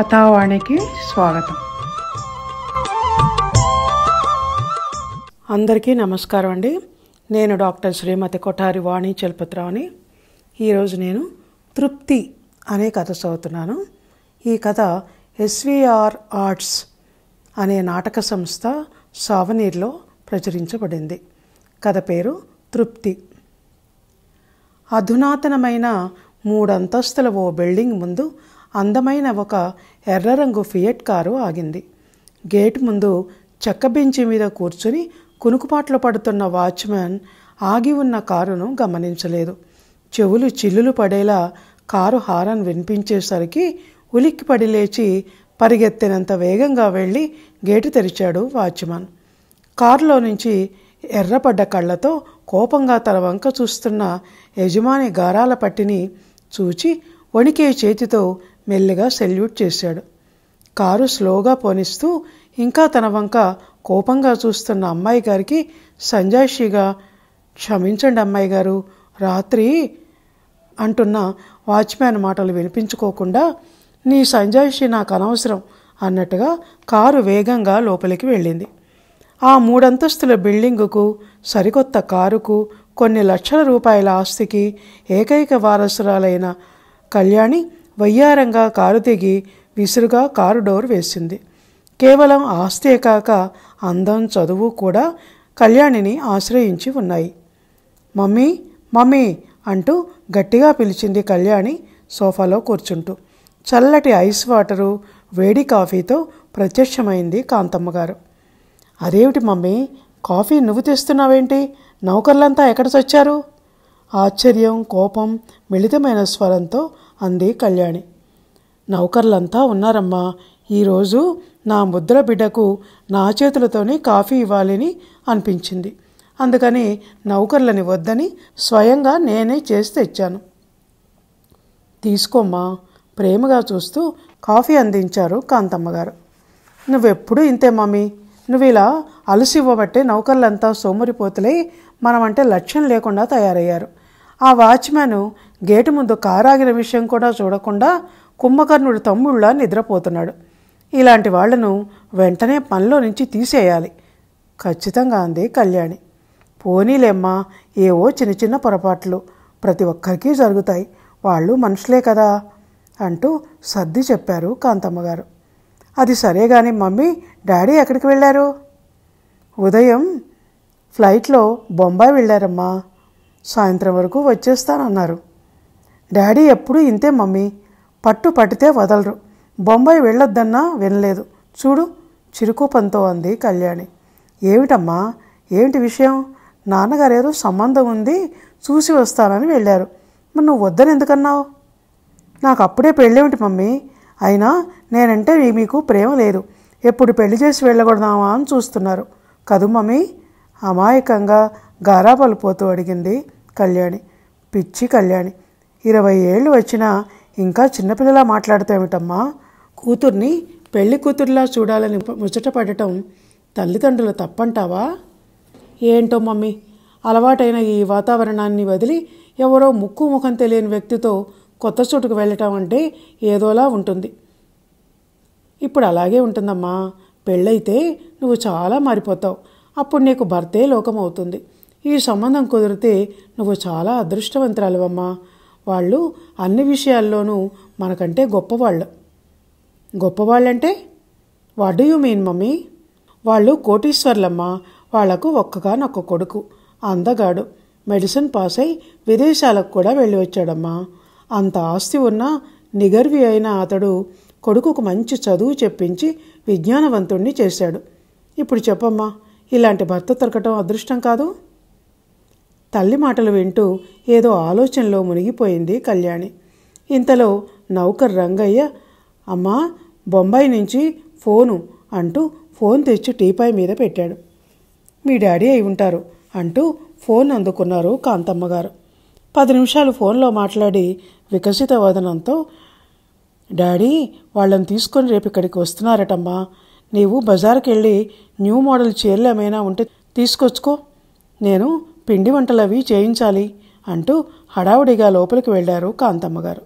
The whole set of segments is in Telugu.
కథావాణికి స్వాగతం అందరికీ నమస్కారం అండి నేను డాక్టర్ శ్రీమతి కొఠారి వాణి చలపతిరావుని ఈరోజు నేను తృప్తి అనే కథ చదువుతున్నాను ఈ కథ ఎస్విఆర్ ఆర్ట్స్ అనే నాటక సంస్థ సావనీర్లో ప్రచురించబడింది కథ పేరు తృప్తి అధునాతనమైన మూడంతస్తుల ఓ బిల్డింగ్ ముందు అందమైన ఒక ఎర్ర రంగు ఫియట్ కారు ఆగింది గేట్ ముందు చెక్క బెంచి మీద కూర్చుని కునుకుపాట్లు పడుతున్న వాచ్మెన్ ఆగి ఉన్న కారును గమనించలేదు చెవులు చిల్లులు పడేలా కారు హారన్ వినిపించేసరికి ఉలిక్కిపడి లేచి పరిగెత్తినంత వేగంగా వెళ్ళి గేటు తెరిచాడు వాచ్మెన్ కారులో నుంచి ఎర్రపడ్డ కళ్ళతో కోపంగా తన వంక చూస్తున్న యజమాని గారాల పట్టిని చూచి వణికే చేతితో మెల్లిగా సెల్యూట్ చేశాడు కారు స్లోగా పోనిస్తూ ఇంకా తన వంక కోపంగా చూస్తున్న అమ్మాయి గారికి సంజాయిషిగా క్షమించండి అమ్మాయి గారు రాత్రి అంటున్న వాచ్మ్యాన్ మాటలు వినిపించుకోకుండా నీ సంజాయిషి నాకు అనవసరం అన్నట్టుగా కారు వేగంగా లోపలికి వెళ్ళింది ఆ మూడంతస్తుల బిల్డింగుకు సరికొత్త కారుకు కొన్ని లక్షల రూపాయల ఆస్తికి ఏకైక వారసురాలైన కళ్యాణి వయ్యారంగా కారు దిగి విసురుగా కారు డోర్ వేసింది కేవలం ఆస్తే కాక అందం చదువు కూడా కళ్యాణిని ఆశ్రయించి ఉన్నాయి మమ్మీ మమ్మీ అంటూ గట్టిగా పిలిచింది కళ్యాణి సోఫాలో కూర్చుంటూ చల్లటి ఐస్ వాటరు వేడి కాఫీతో ప్రత్యక్షమైంది కాంతమ్మ గారు అదేమిటి మమ్మీ కాఫీ నువ్వు తెస్తున్నావేంటి నౌకర్లంతా ఎక్కడ చచ్చారు ఆశ్చర్యం కోపం మిళితమైన స్వరంతో అంది కళ్యాణి నౌకర్లంతా ఉన్నారమ్మా ఈరోజు నా ముద్ర బిడ్డకు నా చేతులతోనే కాఫీ ఇవ్వాలని అనిపించింది అందుకని నౌకర్లని వద్దని స్వయంగా నేనే చేసి తెచ్చాను తీసుకోమ్మా ప్రేమగా చూస్తూ కాఫీ అందించారు కాంతమ్మగారు నువ్వెప్పుడు ఇంతే మమ్మీ నువ్వు ఇలా అలసి ఇవ్వబట్టే నౌకర్లంతా సోమరిపోతులై మనమంటే లక్ష్యం లేకుండా తయారయ్యారు ఆ వాచ్మ్యాన్ గేటు ముందు కారాగిన విషయం కూడా చూడకుండా కుంభకర్ణుడి తమ్ముళ్ళ నిద్రపోతున్నాడు ఇలాంటి వాళ్లను వెంటనే పనిలో నుంచి తీసేయాలి ఖచ్చితంగా అంది కళ్యాణి పోనీలేమ్మా ఏవో చిన్న చిన్న పొరపాట్లు ప్రతి ఒక్కరికి జరుగుతాయి వాళ్ళు మనుషులే కదా అంటూ సర్ది చెప్పారు కాంతమ్మగారు అది సరే కానీ మమ్మీ డాడీ ఎక్కడికి వెళ్ళారు ఉదయం ఫ్లైట్లో బొంబాయి వెళ్ళారమ్మా సాయంత్రం వరకు వచ్చేస్తానన్నారు డాడీ ఎప్పుడూ ఇంతే మమ్మీ పట్టు పట్టితే వదలరు బొంబాయి వెళ్ళొద్దన్నా వినలేదు చూడు పంతో అంది కళ్యాణి ఏమిటమ్మా ఏమిటి విషయం నాన్నగారు ఏదో సంబంధం ఉంది చూసి వస్తానని వెళ్ళారు మరి నువ్వు వద్దని ఎందుకన్నావు నాకు అప్పుడే పెళ్ళేమిటి మమ్మీ అయినా నేనంటే మీకు ప్రేమ లేదు ఎప్పుడు పెళ్లి చేసి వెళ్ళకూడదామా అని చూస్తున్నారు కదు మమ్మీ అమాయకంగా గారాపలిపోతూ అడిగింది కళ్యాణి పిచ్చి కళ్యాణి ఇరవై ఏళ్ళు వచ్చినా ఇంకా చిన్నపిల్లలా మాట్లాడతామిటమ్మా కూతుర్ని పెళ్లి కూతుర్లా చూడాలని ముచ్చటపడటం తల్లిదండ్రులు తప్పంటావా ఏంటో మమ్మీ అలవాటైన ఈ వాతావరణాన్ని వదిలి ఎవరో ముక్కు ముఖం తెలియని వ్యక్తితో కొత్త చోటుకు వెళ్ళటం అంటే ఏదోలా ఉంటుంది ఇప్పుడు అలాగే ఉంటుందమ్మా పెళ్ళైతే నువ్వు చాలా మారిపోతావు అప్పుడు నీకు భర్తే లోకమవుతుంది ఈ సంబంధం కుదిరితే నువ్వు చాలా అదృష్టవంతురాలువమ్మా వాళ్ళు అన్ని విషయాల్లోనూ మనకంటే గొప్పవాళ్ళు గొప్పవాళ్ళంటే వాట్ యూ మీన్ మమ్మీ వాళ్ళు కోటీశ్వర్లమ్మ వాళ్లకు ఒక్కగానొక్క కొడుకు అందగాడు మెడిసిన్ పాస్ అయి విదేశాలకు కూడా వెళ్ళి వచ్చాడమ్మా అంత ఆస్తి ఉన్నా నిగర్వి అయిన అతడు కొడుకుకు మంచి చదువు చెప్పించి విజ్ఞానవంతుణ్ణి చేశాడు ఇప్పుడు చెప్పమ్మా ఇలాంటి భర్త తిరగటం అదృష్టం కాదు తల్లి మాటలు వింటూ ఏదో ఆలోచనలో మునిగిపోయింది కళ్యాణి ఇంతలో నౌకర్ రంగయ్య అమ్మా బొంబాయి నుంచి ఫోను అంటూ ఫోన్ తెచ్చి టీపాయ్ మీద పెట్టాడు మీ డాడీ అయి ఉంటారు అంటూ ఫోన్ అందుకున్నారు కాంతమ్మ గారు పది నిమిషాలు ఫోన్లో మాట్లాడి వికసిత వదనంతో డాడీ వాళ్ళని తీసుకొని రేపు ఇక్కడికి వస్తున్నారటమ్మా నీవు బజార్కి వెళ్ళి న్యూ మోడల్ చీరలు ఏమైనా ఉంటే తీసుకొచ్చుకో నేను పిండి వంటలవి చేయించాలి అంటూ హడావుడిగా లోపలికి వెళ్ళారు కాంతమ్మగారు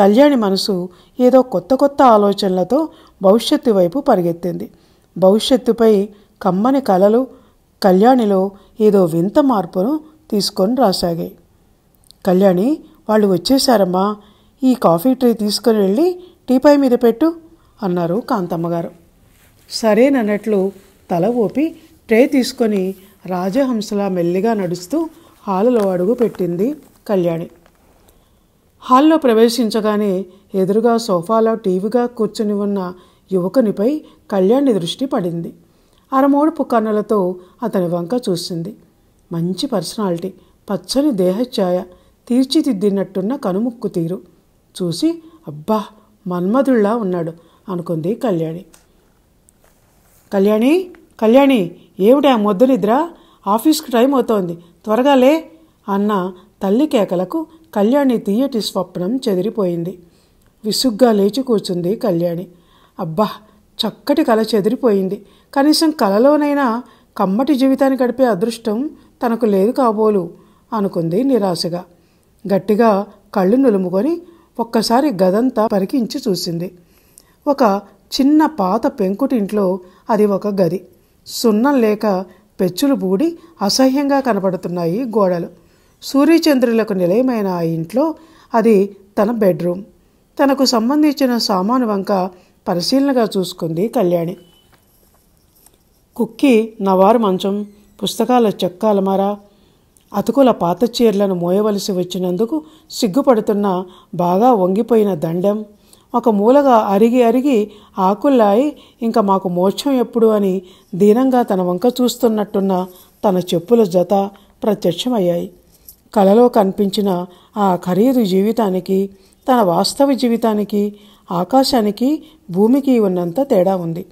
కళ్యాణి మనసు ఏదో కొత్త కొత్త ఆలోచనలతో భవిష్యత్తు వైపు పరిగెత్తింది భవిష్యత్తుపై కమ్మని కలలు కళ్యాణిలో ఏదో వింత మార్పును తీసుకొని రాసాగాయి కళ్యాణి వాళ్ళు వచ్చేశారమ్మా ఈ కాఫీ ట్రీ తీసుకొని వెళ్ళి టీపాయ్ మీద పెట్టు అన్నారు కాంతమ్మగారు సరేనన్నట్లు తల ఊపి ట్రే తీసుకొని రాజహంసలా మెల్లిగా నడుస్తూ హాలులో అడుగు పెట్టింది కళ్యాణి హాల్లో ప్రవేశించగానే ఎదురుగా సోఫాలో టీవీగా కూర్చుని ఉన్న యువకునిపై కళ్యాణి దృష్టి పడింది అరమోడుపు కన్నులతో అతని వంక చూసింది మంచి పర్సనాలిటీ పచ్చని దేహఛాయ తీర్చిదిద్దినట్టున్న కనుముక్కు తీరు చూసి అబ్బా మన్మధుళ్లా ఉన్నాడు అనుకుంది కళ్యాణి కళ్యాణి కళ్యాణి ఏమిటి ఆ మొద్దు నిద్ర ఆఫీస్కి టైం అవుతోంది త్వరగా లే అన్న తల్లి కేకలకు కళ్యాణి తీయటి స్వప్నం చెదిరిపోయింది విసుగ్గా లేచి కూర్చుంది కళ్యాణి అబ్బా చక్కటి కళ చెదిరిపోయింది కనీసం కలలోనైనా కమ్మటి జీవితాన్ని గడిపే అదృష్టం తనకు లేదు కాబోలు అనుకుంది నిరాశగా గట్టిగా కళ్ళు నులుముకొని ఒక్కసారి గదంతా పరికించి చూసింది ఒక చిన్న పాత పెంకుటింట్లో అది ఒక గది సున్నం లేక పెచ్చులు బూడి అసహ్యంగా కనబడుతున్నాయి గోడలు సూర్యచంద్రులకు నిలయమైన ఆ ఇంట్లో అది తన బెడ్రూమ్ తనకు సంబంధించిన సామాను వంక పరిశీలనగా చూసుకుంది కళ్యాణి కుక్కి నవారు మంచం పుస్తకాల చెక్క అలమార అతుకుల పాత చీరలను మోయవలసి వచ్చినందుకు సిగ్గుపడుతున్న బాగా వంగిపోయిన దండం ఒక మూలగా అరిగి అరిగి ఆకుల్లాయి ఇంకా మాకు మోక్షం ఎప్పుడు అని దీనంగా తన వంక చూస్తున్నట్టున్న తన చెప్పుల జత ప్రత్యక్షమయ్యాయి కలలో కనిపించిన ఆ ఖరీదు జీవితానికి తన వాస్తవ జీవితానికి ఆకాశానికి భూమికి ఉన్నంత తేడా ఉంది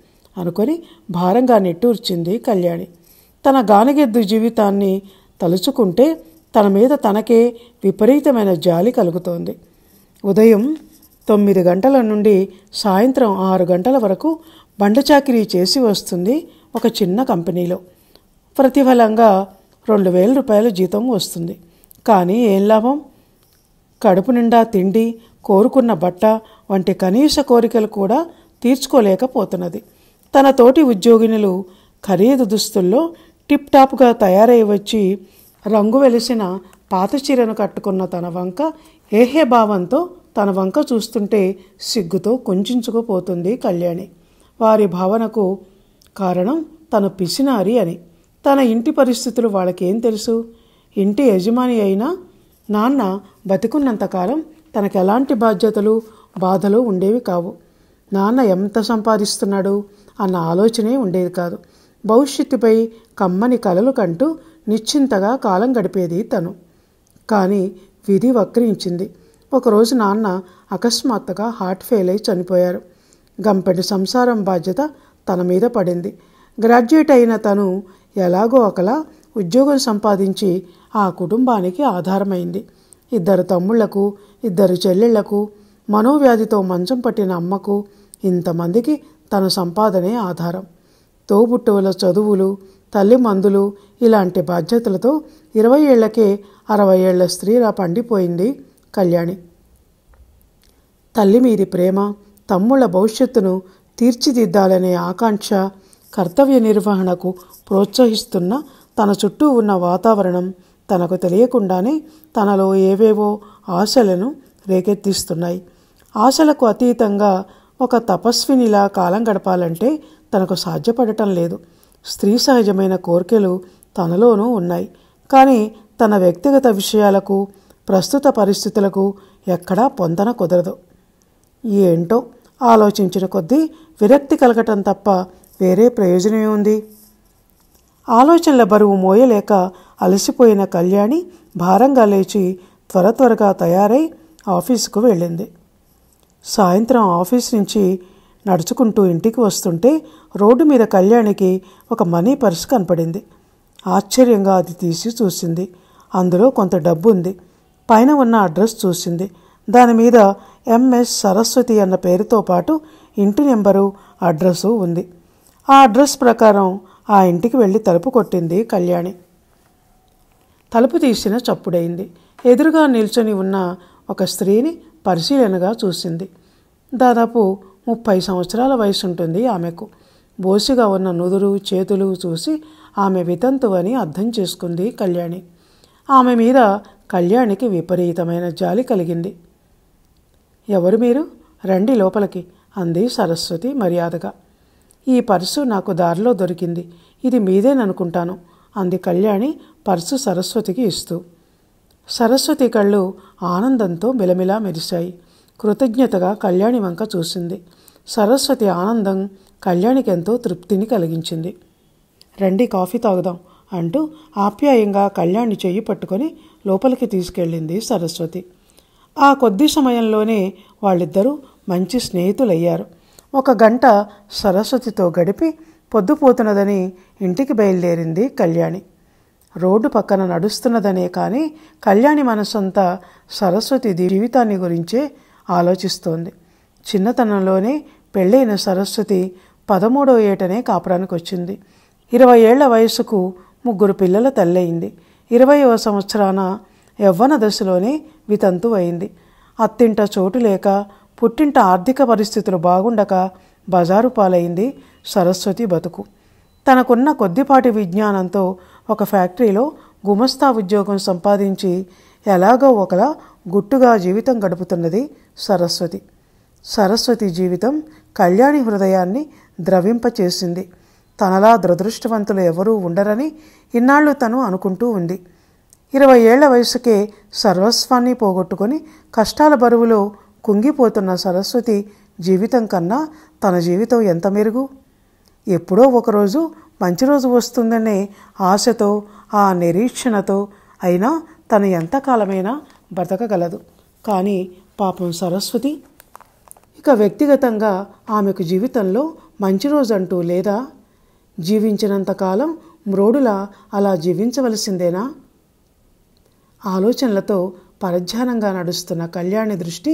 అనుకొని భారంగా నెట్టూర్చింది కళ్యాణి తన గానగెద్దు జీవితాన్ని తలుచుకుంటే తన మీద తనకే విపరీతమైన జాలి కలుగుతోంది ఉదయం తొమ్మిది గంటల నుండి సాయంత్రం ఆరు గంటల వరకు బండ చేసి వస్తుంది ఒక చిన్న కంపెనీలో ప్రతిఫలంగా రెండు వేల రూపాయలు జీతం వస్తుంది కానీ ఏం లాభం కడుపు నిండా తిండి కోరుకున్న బట్ట వంటి కనీస కోరికలు కూడా తీర్చుకోలేకపోతున్నది తన తోటి ఉద్యోగినులు ఖరీదు దుస్తుల్లో టిప్ టాప్గా తయారై వచ్చి రంగు వెలిసిన పాత చీరను కట్టుకున్న తన వంక ఏహే భావంతో తన వంక చూస్తుంటే సిగ్గుతో కొంచుకుపోతుంది కళ్యాణి వారి భావనకు కారణం తను పిసినారి అని తన ఇంటి పరిస్థితులు వాళ్ళకేం తెలుసు ఇంటి యజమాని అయినా నాన్న బతికున్నంతకాలం తనకు ఎలాంటి బాధ్యతలు బాధలు ఉండేవి కావు నాన్న ఎంత సంపాదిస్తున్నాడు అన్న ఆలోచనే ఉండేది కాదు భవిష్యత్తుపై కమ్మని కలలు కంటూ నిశ్చింతగా కాలం గడిపేది తను కానీ విధి వక్రించింది ఒకరోజు నాన్న అకస్మాత్తుగా హార్ట్ ఫెయిల్ అయి చనిపోయారు గంపెడు సంసారం బాధ్యత తన మీద పడింది గ్రాడ్యుయేట్ అయిన తను ఎలాగో ఒకలా ఉద్యోగం సంపాదించి ఆ కుటుంబానికి ఆధారమైంది ఇద్దరు తమ్ముళ్లకు ఇద్దరు చెల్లెళ్లకు మనోవ్యాధితో మంచం పట్టిన అమ్మకు ఇంతమందికి తన సంపాదనే ఆధారం తోబుట్టువుల చదువులు తల్లి మందులు ఇలాంటి బాధ్యతలతో ఇరవై ఏళ్లకే అరవై ఏళ్ల స్త్రీలా పండిపోయింది కళ్యాణి తల్లి మీది ప్రేమ తమ్ముళ్ల భవిష్యత్తును తీర్చిదిద్దాలనే ఆకాంక్ష కర్తవ్య నిర్వహణకు ప్రోత్సహిస్తున్న తన చుట్టూ ఉన్న వాతావరణం తనకు తెలియకుండానే తనలో ఏవేవో ఆశలను రేకెత్తిస్తున్నాయి ఆశలకు అతీతంగా ఒక తపస్వినిలా కాలం గడపాలంటే తనకు సాధ్యపడటం లేదు స్త్రీ సహజమైన కోరికలు తనలోనూ ఉన్నాయి కానీ తన వ్యక్తిగత విషయాలకు ప్రస్తుత పరిస్థితులకు ఎక్కడా పొందన కుదరదు ఏంటో ఆలోచించిన కొద్దీ విరక్తి కలగటం తప్ప వేరే ప్రయోజనం ఉంది ఆలోచనల బరువు మోయలేక అలసిపోయిన కళ్యాణి భారంగా లేచి త్వర త్వరగా తయారై ఆఫీసుకు వెళ్ళింది సాయంత్రం ఆఫీస్ నుంచి నడుచుకుంటూ ఇంటికి వస్తుంటే రోడ్డు మీద కళ్యాణికి ఒక మనీ పర్స్ కనపడింది ఆశ్చర్యంగా అది తీసి చూసింది అందులో కొంత డబ్బు ఉంది పైన ఉన్న అడ్రస్ చూసింది దాని మీద ఎంఎస్ సరస్వతి అన్న పేరుతో పాటు ఇంటి నెంబరు అడ్రస్సు ఉంది ఆ అడ్రస్ ప్రకారం ఆ ఇంటికి వెళ్ళి తలుపు కొట్టింది కళ్యాణి తలుపు తీసిన చప్పుడైంది ఎదురుగా నిల్చొని ఉన్న ఒక స్త్రీని పరిశీలనగా చూసింది దాదాపు ముప్పై సంవత్సరాల వయసు ఉంటుంది ఆమెకు బోసిగా ఉన్న నుదురు చేతులు చూసి ఆమె వితంతువని అర్థం చేసుకుంది కళ్యాణి ఆమె మీద కళ్యాణికి విపరీతమైన జాలి కలిగింది ఎవరు మీరు రండి లోపలికి అంది సరస్వతి మర్యాదగా ఈ పర్సు నాకు దారిలో దొరికింది ఇది మీదేననుకుంటాను అంది కళ్యాణి పర్సు సరస్వతికి ఇస్తూ సరస్వతి కళ్ళు ఆనందంతో మిలమిలా మెరిశాయి కృతజ్ఞతగా కళ్యాణి వంక చూసింది సరస్వతి ఆనందం కళ్యాణికి ఎంతో తృప్తిని కలిగించింది రండి కాఫీ తాగుదాం అంటూ ఆప్యాయంగా కళ్యాణి చెయ్యి పట్టుకొని లోపలికి తీసుకెళ్ళింది సరస్వతి ఆ కొద్ది సమయంలోనే వాళ్ళిద్దరూ మంచి స్నేహితులయ్యారు ఒక గంట సరస్వతితో గడిపి పొద్దుపోతున్నదని ఇంటికి బయలుదేరింది కళ్యాణి రోడ్డు పక్కన నడుస్తున్నదనే కానీ కళ్యాణి మనసంతా సరస్వతి జీవితాన్ని గురించే ఆలోచిస్తోంది చిన్నతనంలోనే పెళ్ళైన సరస్వతి పదమూడో ఏటనే కాపురానికి వచ్చింది ఇరవై ఏళ్ల వయసుకు ముగ్గురు పిల్లల తల్లయింది ఇరవైవ సంవత్సరాన యవ్వన దశలోనే వితంతు అయింది అత్తింట చోటు లేక పుట్టింట ఆర్థిక పరిస్థితులు బాగుండక బజారు పాలైంది సరస్వతి బతుకు తనకున్న కొద్దిపాటి విజ్ఞానంతో ఒక ఫ్యాక్టరీలో గుమస్తా ఉద్యోగం సంపాదించి ఎలాగో ఒకలా గుట్టుగా జీవితం గడుపుతున్నది సరస్వతి సరస్వతి జీవితం కళ్యాణి హృదయాన్ని ద్రవింపచేసింది తనలా దురదృష్టవంతులు ఎవరూ ఉండరని ఇన్నాళ్ళు తను అనుకుంటూ ఉంది ఇరవై ఏళ్ల వయసుకే సర్వస్వాన్ని పోగొట్టుకొని కష్టాల బరువులో కుంగిపోతున్న సరస్వతి జీవితం కన్నా తన జీవితం ఎంత మెరుగు ఎప్పుడో ఒకరోజు మంచి రోజు వస్తుందనే ఆశతో ఆ నిరీక్షణతో అయినా తను ఎంతకాలమైనా బ్రతకగలదు కానీ పాపం సరస్వతి ఇక వ్యక్తిగతంగా ఆమెకు జీవితంలో మంచి రోజంటూ లేదా జీవించినంతకాలం మ్రోడులా అలా జీవించవలసిందేనా ఆలోచనలతో పరధ్యానంగా నడుస్తున్న కళ్యాణి దృష్టి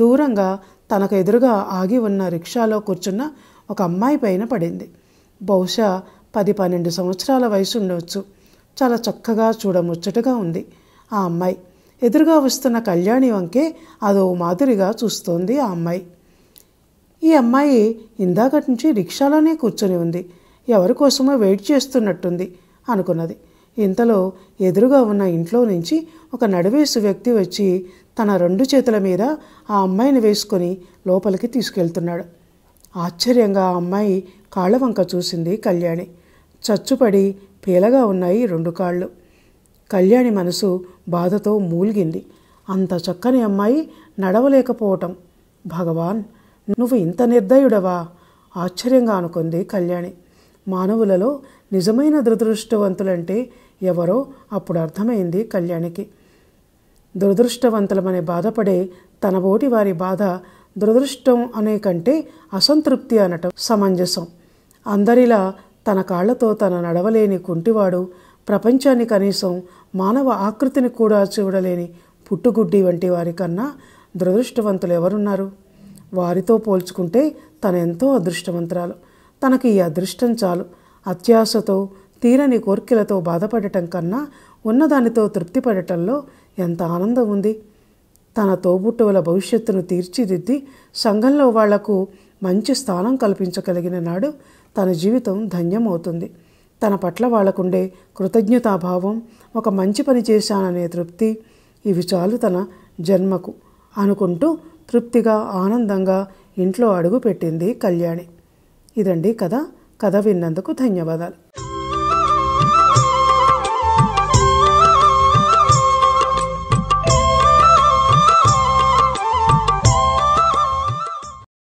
దూరంగా తనకు ఎదురుగా ఆగి ఉన్న రిక్షాలో కూర్చున్న ఒక అమ్మాయి పైన పడింది బహుశా పది పన్నెండు సంవత్సరాల వయసు ఉండవచ్చు చాలా చక్కగా చూడముచ్చటగా ఉంది ఆ అమ్మాయి ఎదురుగా వస్తున్న కళ్యాణి వంకే అదో మాదిరిగా చూస్తోంది ఆ అమ్మాయి ఈ అమ్మాయి ఇందాకటి నుంచి రిక్షాలోనే కూర్చొని ఉంది ఎవరికోసమో వెయిట్ చేస్తున్నట్టుంది అనుకున్నది ఇంతలో ఎదురుగా ఉన్న ఇంట్లో నుంచి ఒక నడివేసు వ్యక్తి వచ్చి తన రెండు చేతుల మీద ఆ అమ్మాయిని వేసుకొని లోపలికి తీసుకెళ్తున్నాడు ఆశ్చర్యంగా ఆ అమ్మాయి కాళ్ళ వంక చూసింది కళ్యాణి చచ్చుపడి పీలగా ఉన్నాయి రెండు కాళ్ళు కళ్యాణి మనసు బాధతో మూలిగింది అంత చక్కని అమ్మాయి నడవలేకపోవటం భగవాన్ నువ్వు ఇంత నిర్దయుడవా ఆశ్చర్యంగా అనుకుంది కళ్యాణి మానవులలో నిజమైన దురదృష్టవంతులంటే ఎవరో అప్పుడు అర్థమైంది కళ్యాణికి దురదృష్టవంతులమనే బాధపడే తన ఓటి వారి బాధ దురదృష్టం అనే కంటే అసంతృప్తి అనటం సమంజసం అందరిలా తన కాళ్లతో తన నడవలేని కుంటివాడు ప్రపంచాన్ని కనీసం మానవ ఆకృతిని కూడా చూడలేని పుట్టుగుడ్డి వంటి వారి కన్నా దురదృష్టవంతులు ఎవరున్నారు వారితో పోల్చుకుంటే తన ఎంతో అదృష్టవంతురాలు తనకి ఈ అదృష్టం చాలు అత్యాశతో తీరని కోర్కెలతో బాధపడటం కన్నా ఉన్నదానితో తృప్తిపడటంలో ఎంత ఆనందం ఉంది తన తోబుట్టువుల భవిష్యత్తును తీర్చిదిద్ది సంఘంలో వాళ్లకు మంచి స్థానం కల్పించగలిగిన నాడు తన జీవితం ధన్యమవుతుంది తన పట్ల వాళ్లకుండే కృతజ్ఞతాభావం ఒక మంచి పని చేశాననే తృప్తి ఇవి చాలు తన జన్మకు అనుకుంటూ తృప్తిగా ఆనందంగా ఇంట్లో అడుగు పెట్టింది కళ్యాణి ఇదండి కథ కథ విన్నందుకు ధన్యవాదాలు